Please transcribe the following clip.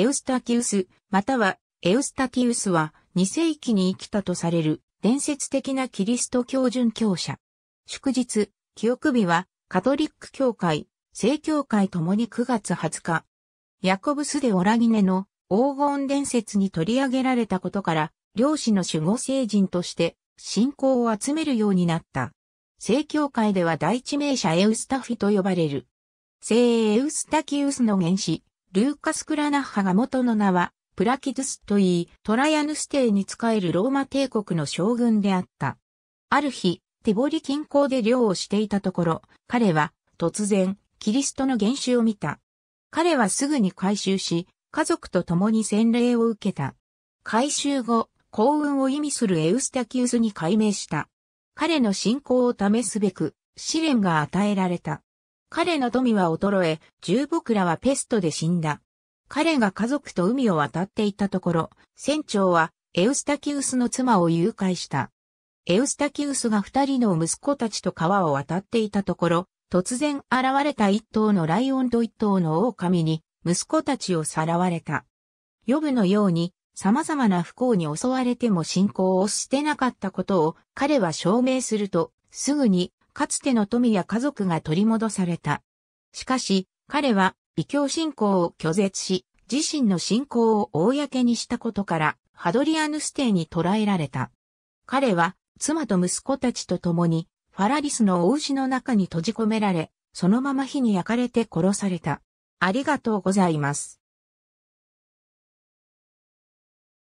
エウスタキウス、またはエウスタキウスは2世紀に生きたとされる伝説的なキリスト教殉教者。祝日、記憶日はカトリック教会、正教会ともに9月20日。ヤコブスでオラギネの黄金伝説に取り上げられたことから、漁師の守護聖人として信仰を集めるようになった。正教会では第一名者エウスタフィと呼ばれる。聖エウスタキウスの原始、ルーカス・クラナッハが元の名は、プラキドゥスといい、トラヤヌス帝に仕えるローマ帝国の将軍であった。ある日、ティボリ近郊で漁をしていたところ、彼は突然、キリストの原種を見た。彼はすぐに回収し、家族と共に洗礼を受けた。回収後、幸運を意味するエウスタキウスに改名した。彼の信仰を試すべく、試練が与えられた。彼の富は衰え、十僕らはペストで死んだ。彼が家族と海を渡っていたところ、船長はエウスタキウスの妻を誘拐した。エウスタキウスが二人の息子たちと川を渡っていたところ、突然現れた一頭のライオンと一頭の狼に、息子たちをさらわれた。予部のように、様々な不幸に襲われても信仰を捨てなかったことを彼は証明すると、すぐにかつての富や家族が取り戻された。しかし、彼は異教信仰を拒絶し、自身の信仰を公にしたことから、ハドリアヌス帝に捕らえられた。彼は、妻と息子たちと共に、ファラリスのお牛の中に閉じ込められ、そのまま火に焼かれて殺された。ありがとうございます。